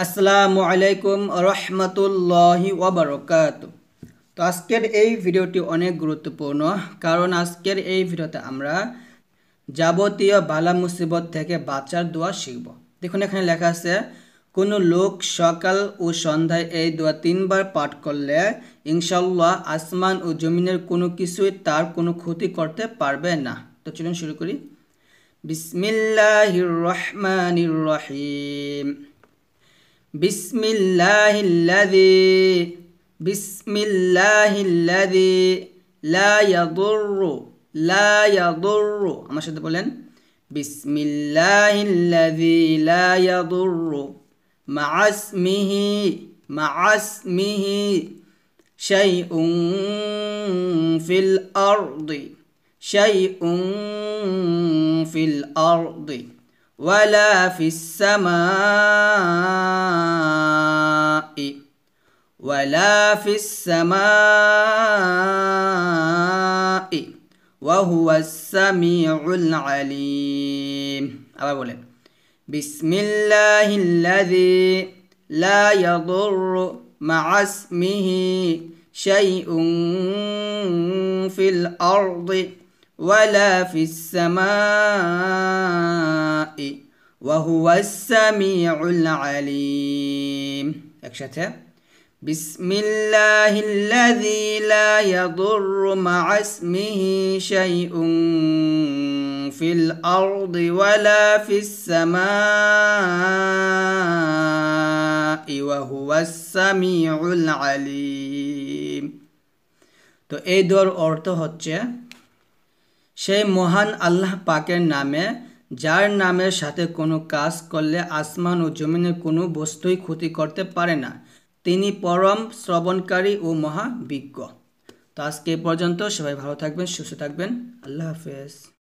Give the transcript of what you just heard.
আসসালামু আলাইকুম রহমতুল্লাহি ওবরকাত তো আজকের এই ভিডিওটি অনেক গুরুত্বপূর্ণ কারণ আজকের এই ভিডিওতে আমরা যাবতীয় বালা মুসিবত থেকে বাঁচার দোয়া শিখব দেখুন এখানে লেখা আছে কোনো লোক সকাল ও সন্ধ্যায় এই দোয়া তিনবার পাঠ করলে ইনশাল্লাহ আসমান ও জমিনের কোনো কিছুই তার কোনো ক্ষতি করতে পারবে না তো চলুন শুরু করি বিসমিল্লাহ রহমানির রহিম بسم الله الذي بسم الله الذي لا يضر لا يضر اما شد بولن بسم الله الذي لا يضر مع اسمه مع اسمه شيء في الأرض شيء في الأرض ولا في السماء ولا في السماء وهو السميع العليم بسم الله الذي لا يضر مع اسمه شيء في الأرض ولا في السماء وهو السميع العليم اكشتها بسم الله الذي لا يضر مع اسمه شيء في الأرض ولا في السماء وهو السميع العليم তো এই দোয়ার অর্থ সেই মহান আল্লাহ পাকের নামে যার নামের সাথে কোনো কাজ করলে আসমান ও জমিনের কোনো বস্তুই ক্ষতি করতে পারে না তিনি পরম শ্রবণকারী ও মহাবিজ্ঞ তো আজকে এ পর্যন্ত সবাই ভালো থাকবেন সুস্থ থাকবেন আল্লাহ হাফেজ